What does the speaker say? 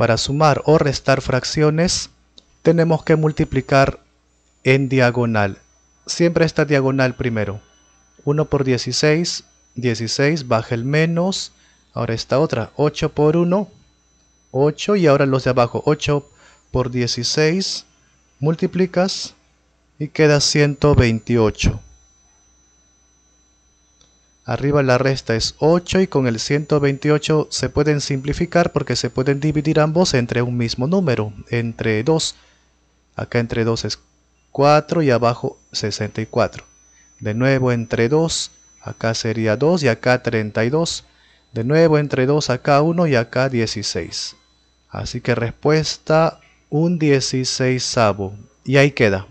Para sumar o restar fracciones tenemos que multiplicar en diagonal. Siempre esta diagonal primero. 1 por 16, 16, baja el menos. Ahora esta otra, 8 por 1, 8 y ahora los de abajo, 8 por 16, multiplicas y queda 128. Arriba la resta es 8 y con el 128 se pueden simplificar porque se pueden dividir ambos entre un mismo número, entre 2. Acá entre 2 es 4 y abajo 64. De nuevo entre 2, acá sería 2 y acá 32. De nuevo entre 2, acá 1 y acá 16. Así que respuesta un 16 avo Y ahí queda.